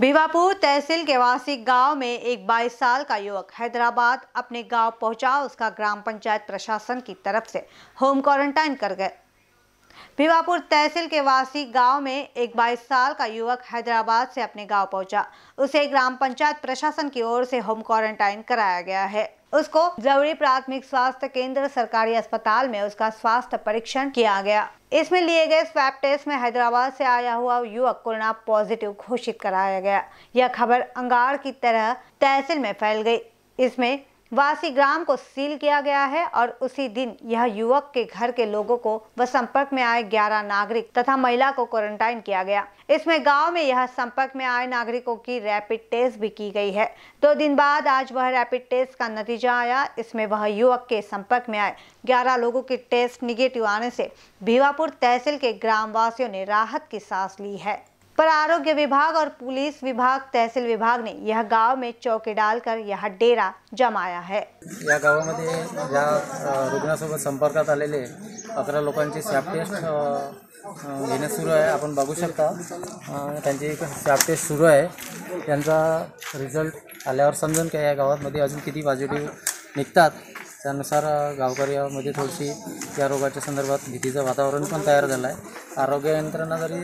भिवापुर तहसील के वासी गांव में एक 22 साल का युवक हैदराबाद अपने गांव पहुंचा उसका ग्राम पंचायत प्रशासन की तरफ से होम क्वारंटाइन कर गए भिवापुर तहसील के वासी गांव में एक 22 साल का युवक हैदराबाद से अपने गांव पहुंचा उसे ग्राम पंचायत प्रशासन की ओर से होम क्वारंटाइन कराया गया है उसको जरूरी प्राथमिक स्वास्थ्य केंद्र सरकारी अस्पताल में उसका स्वास्थ्य परीक्षण किया गया इसमें लिए गए स्वैप टेस्ट में हैदराबाद से आया हुआ युवक कोरोना पॉजिटिव घोषित कराया गया यह खबर अंगार की तरह तहसील में फैल गई इसमें वासीग्राम को सील किया गया है और उसी दिन यह युवक के घर के लोगों को व संपर्क में आए ग्यारह नागरिक तथा महिला को क्वारंटाइन किया गया इसमें गाँव में यह संपर्क में आए नागरिकों की रैपिड टेस्ट भी की गई है दो दिन बाद आज वह रैपिड टेस्ट का नतीजा आया इसमें वह युवक के संपर्क में आए ग्यारह लोगों की टेस्ट निगेटिव आने से भीवापुर तहसील के ग्रामवासियों ने राहत की सांस ली है पर आरोग्य विभाग और पुलिस विभाग तहसील विभाग ने यह गांव में चौके डालकर यह डेरा जमाया है या गावामध्ये ज्या रुग्णासोबत संपर्कात आलेले अकरा लोकांची स्वॅब टेस्ट घेणे सुरू आहे आपण बघू शकता त्यांची टेस्ट सुरू आहे त्यांचा रिझल्ट आल्यावर समजून काय या गावामध्ये अजून किती पॉझिटिव्ह निघतात त्यानुसार गावकऱ्यामध्ये थोडीशी या रोगाच्या संदर्भात भीतीचं वातावरण पण तयार झालं आहे आरोग्य यंत्रणा जरी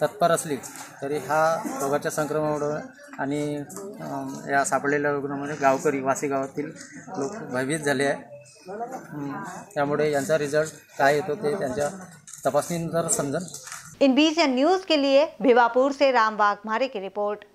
तत्पर असली तरी हा रोगाच्या संक्रमणामुळे आणि या सापडलेल्या रुग्णामध्ये गावकरी वासी गावातील लोक भयभीत झाले आहे त्यामुळे यांचा रिझल्ट काय येतो ते त्यांच्या तपासणीनंतर समजेल इन बीस न्यूज़ के लिए भिवापुर से राम मारे की रिपोर्ट